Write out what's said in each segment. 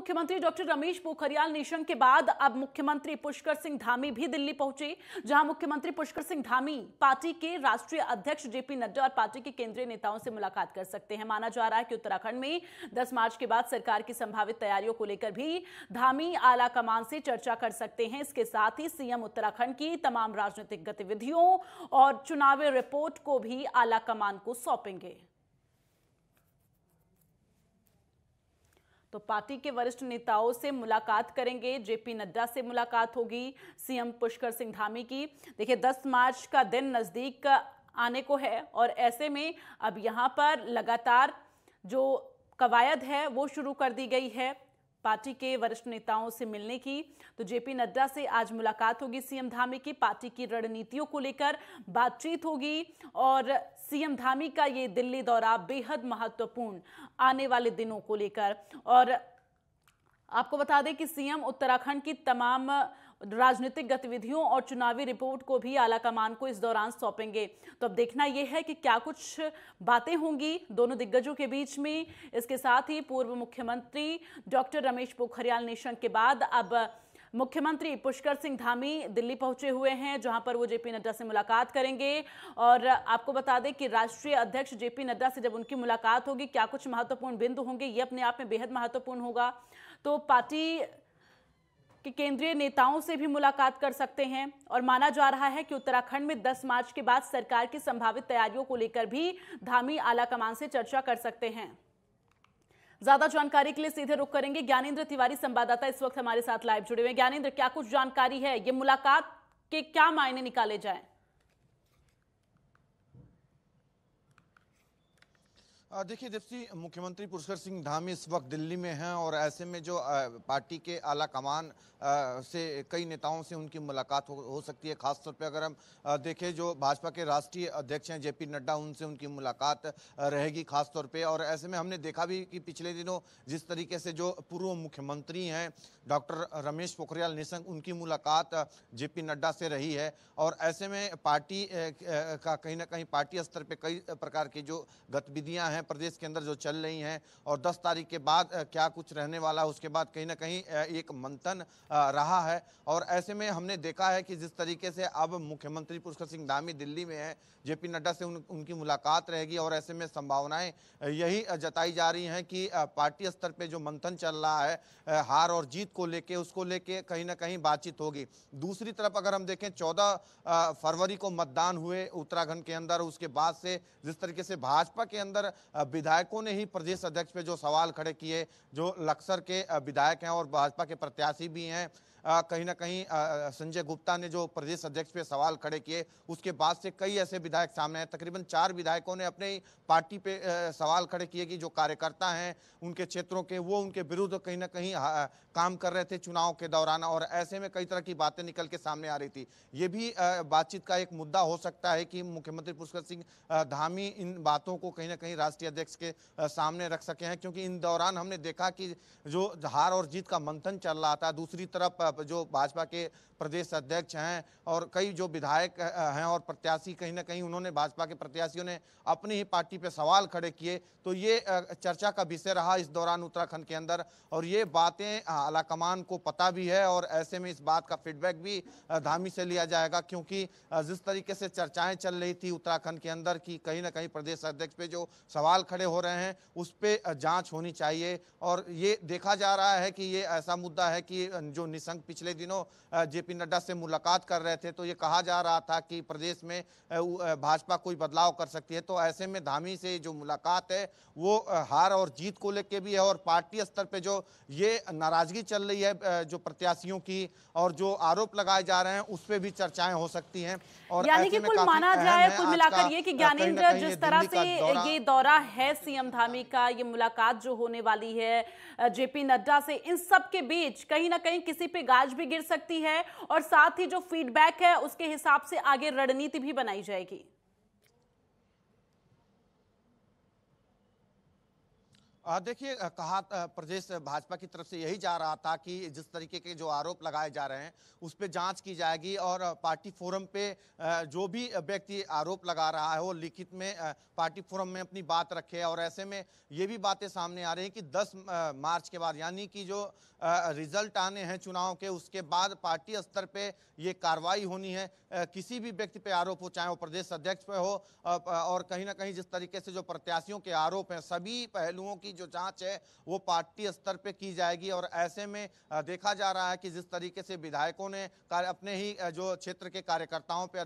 मुख्यमंत्री डॉक्टर रमेश पोखरियाल निशंक के बाद अब मुख्यमंत्री पुष्कर सिंह धामी भी दिल्ली पहुंचे जहां मुख्यमंत्री पुष्कर सिंह धामी पार्टी के राष्ट्रीय अध्यक्ष जेपी नड्डा और पार्टी के केंद्रीय नेताओं से मुलाकात कर सकते हैं माना जा रहा है कि उत्तराखंड में 10 मार्च के बाद सरकार की संभावित तैयारियों को लेकर भी धामी आला कमान से चर्चा कर सकते हैं इसके साथ ही सीएम उत्तराखंड की तमाम राजनीतिक गतिविधियों और चुनावी रिपोर्ट को भी आला कमान को सौंपेंगे तो पार्टी के वरिष्ठ नेताओं से मुलाकात करेंगे जेपी नड्डा से मुलाकात होगी सीएम पुष्कर सिंह धामी की देखिए 10 मार्च का दिन नज़दीक आने को है और ऐसे में अब यहाँ पर लगातार जो कवायद है वो शुरू कर दी गई है पार्टी के वरिष्ठ नेताओं से मिलने की तो जेपी नड्डा से आज मुलाकात होगी सीएम धामी की पार्टी की रणनीतियों को लेकर बातचीत होगी और सीएम धामी का ये दिल्ली दौरा बेहद महत्वपूर्ण आने वाले दिनों को लेकर और आपको बता दें कि सीएम उत्तराखंड की तमाम राजनीतिक गतिविधियों और चुनावी रिपोर्ट को भी आला कमान को इस दौरान सौंपेंगे तो अब देखना यह है कि क्या कुछ बातें होंगी दोनों दिग्गजों के बीच में इसके साथ ही पूर्व मुख्यमंत्री डॉक्टर रमेश पोखरियाल निशंक के बाद अब मुख्यमंत्री पुष्कर सिंह धामी दिल्ली पहुंचे हुए हैं जहां पर वो जेपी नड्डा से मुलाकात करेंगे और आपको बता दें कि राष्ट्रीय अध्यक्ष जेपी नड्डा से जब उनकी मुलाकात होगी क्या कुछ महत्वपूर्ण बिंदु होंगे ये अपने आप में बेहद महत्वपूर्ण होगा तो पार्टी कि केंद्रीय नेताओं से भी मुलाकात कर सकते हैं और माना जा रहा है कि उत्तराखंड में 10 मार्च के बाद सरकार की संभावित तैयारियों को लेकर भी धामी आलाकमान से चर्चा कर सकते हैं ज्यादा जानकारी के लिए सीधे रुख करेंगे ज्ञानेन्द्र तिवारी संवाददाता इस वक्त हमारे साथ लाइव जुड़े हुए ज्ञानेन्द्र क्या कुछ जानकारी है ये मुलाकात के क्या मायने निकाले जाए देखिए जबकि मुख्यमंत्री पुष्कर सिंह धामी इस वक्त दिल्ली में हैं और ऐसे में जो पार्टी के आला कमान से कई नेताओं से उनकी मुलाकात हो, हो सकती है खासतौर पे अगर हम देखें जो भाजपा के राष्ट्रीय अध्यक्ष हैं जेपी नड्डा उनसे उनकी मुलाकात रहेगी खासतौर पे और ऐसे में हमने देखा भी कि पिछले दिनों जिस तरीके से जो पूर्व मुख्यमंत्री हैं डॉक्टर रमेश पोखरियाल निशंक उनकी मुलाकात जे नड्डा से रही है और ऐसे में पार्टी का कहीं ना कहीं पार्टी स्तर पर कई प्रकार की जो गतिविधियाँ हैं हैं प्रदेश के अंदर जो चल रही हैं और 10 तारीख के बाद क्या कुछ रहने वाला है उसके बाद कहीं ना कहीं एक मंथन रहा है और ऐसे में हमने देखा है कि जिस तरीके से अब मुख्यमंत्री पुष्कर सिंह धामी दिल्ली में है जे पी नड्डा से उन, उनकी मुलाकात रहेगी और ऐसे में संभावनाएं यही जताई जा रही हैं कि पार्टी स्तर पर जो मंथन चल रहा है हार और जीत को लेके उसको लेके कहीं ना कहीं बातचीत होगी दूसरी तरफ अगर हम देखें चौदह फरवरी को मतदान हुए उत्तराखंड के अंदर उसके बाद से जिस तरीके से भाजपा के अंदर विधायकों ने ही प्रदेश अध्यक्ष पे जो सवाल खड़े किए जो लक्सर के विधायक हैं और भाजपा के प्रत्याशी भी हैं कहीं ना कहीं संजय गुप्ता ने जो प्रदेश अध्यक्ष पे सवाल खड़े किए उसके बाद से कई ऐसे विधायक सामने आए तकरीबन चार विधायकों ने अपने पार्टी पे सवाल खड़े किए कि जो कार्यकर्ता हैं उनके क्षेत्रों के वो उनके विरुद्ध कहीं ना कहीं काम कर रहे थे चुनाव के दौरान और ऐसे में कई तरह की बातें निकल के सामने आ रही थी ये भी बातचीत का एक मुद्दा हो सकता है कि मुख्यमंत्री पुष्कर सिंह धामी इन बातों को कहीं ना कहीं राष्ट्रीय अध्यक्ष के सामने रख सके हैं क्योंकि इन दौरान हमने देखा कि जो हार और जीत का मंथन चल रहा था दूसरी तरफ जो भाजपा के प्रदेश अध्यक्ष हैं और कई जो विधायक हैं और प्रत्याशी कहीं ना कहीं उन्होंने भाजपा के प्रत्याशियों ने अपनी ही पार्टी पे सवाल खड़े किए तो ये चर्चा का विषय रहा इस दौरान उत्तराखंड के अंदर और ये बातें आलाकमान को पता भी है और ऐसे में इस बात का फीडबैक भी धामी से लिया जाएगा क्योंकि जिस तरीके से चर्चाएं चल रही थी उत्तराखंड के अंदर की कहीं ना कहीं प्रदेश अध्यक्ष पे जो सवाल खड़े हो रहे हैं उस पर जाँच होनी चाहिए और ये देखा जा रहा है कि ये ऐसा मुद्दा है कि जो निशंक पिछले दिनों जेपी नड्डा से मुलाकात कर रहे थे तो ये कहा जा रहा था कि प्रदेश में भाजपा कोई बदलाव कर सकती है तो ऐसे में धामी से जो मुलाकात है वो हार और जीत को लेके भी है और पार्टी स्तर पे जो ये नाराजगी चल रही है जो प्रत्याशियों की और जो आरोप लगाए जा रहे हैं उस पर भी चर्चाएं हो सकती हैं और यानी कि कुल माना जाए कुल मिलाकर ये कि ज्ञानेंद्र जिस तरह से ये दौरा है सीएम धामी का ये मुलाकात जो होने वाली है जेपी नड्डा से इन सब के बीच कहीं ना कहीं किसी पे गाज भी गिर सकती है और साथ ही जो फीडबैक है उसके हिसाब से आगे रणनीति भी बनाई जाएगी देखिए कहा प्रदेश भाजपा की तरफ से यही जा रहा था कि जिस तरीके के जो आरोप लगाए जा रहे हैं उस पर जांच की जाएगी और पार्टी फोरम पे जो भी व्यक्ति आरोप लगा रहा है वो लिखित में पार्टी फोरम में अपनी बात रखे और ऐसे में ये भी बातें सामने आ रही हैं कि 10 मार्च के बाद यानी कि जो रिजल्ट आने हैं चुनाव के उसके बाद पार्टी स्तर पर ये कार्रवाई होनी है किसी भी व्यक्ति पर आरोप हो चाहे वो प्रदेश अध्यक्ष पे हो और कहीं ना कहीं जिस तरीके से जो प्रत्याशियों के आरोप हैं सभी पहलुओं की जो जांच है वो पार्टी स्तर पे की जाएगी और ऐसे में देखा जा रहा है कि जिस तरीके से विधायकों ने अपने ही जो क्षेत्र के कार्यकर्ताओं पे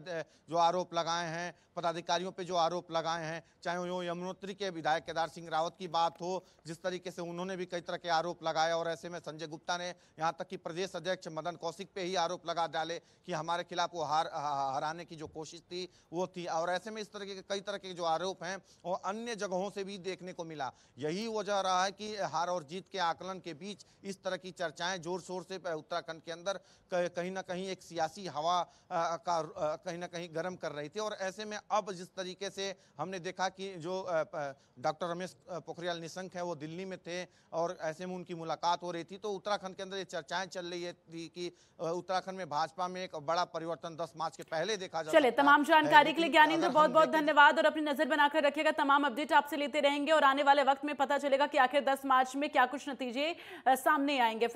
जो आरोप लगाए हैं पदाधिकारियों पे जो आरोप लगाए हैं चाहे वो यमुनोत्री के विधायक केदार सिंह रावत की बात हो जिस तरीके से उन्होंने भी कई तरह के आरोप लगाए और ऐसे में संजय गुप्ता ने यहाँ तक कि प्रदेश अध्यक्ष मदन कौशिक पे ही आरोप लगा डाले कि हमारे खिलाफ वो हार हराने की जो कोशिश थी वो थी और ऐसे में इस तरह के कई तरह के जो आरोप हैं वो अन्य जगहों से भी देखने को मिला यही वो जा रहा है कि हार और जीत के आकलन के बीच इस तरह की चर्चाएं जोर शोर से उत्तराखंड के अंदर कहीं ना कहीं एक सियासी हवा का कहीं ना कहीं गर्म कर रही थी और ऐसे में अब जिस तरीके से हमने देखा कि जो डॉक्टर रमेश पोखरियाल निशंक है वो दिल्ली में थे और ऐसे में उनकी मुलाकात हो रही थी तो उत्तराखंड के अंदर ये चर्चाएं चल रही थी कि उत्तराखंड में भाजपा में एक बड़ा परिवर्तन दस मार्च के पहले देखा जाए चले तमाम जानकारी के लिए ज्ञानेन्द्र बहुत बहुत धन्यवाद और अपनी नजर बनाकर रखेगा तमाम अपडेट आपसे लेते रहेंगे और आने वाले वक्त में पता चलेगा कि आखिर 10 मार्च में क्या कुछ नतीजे सामने आएंगे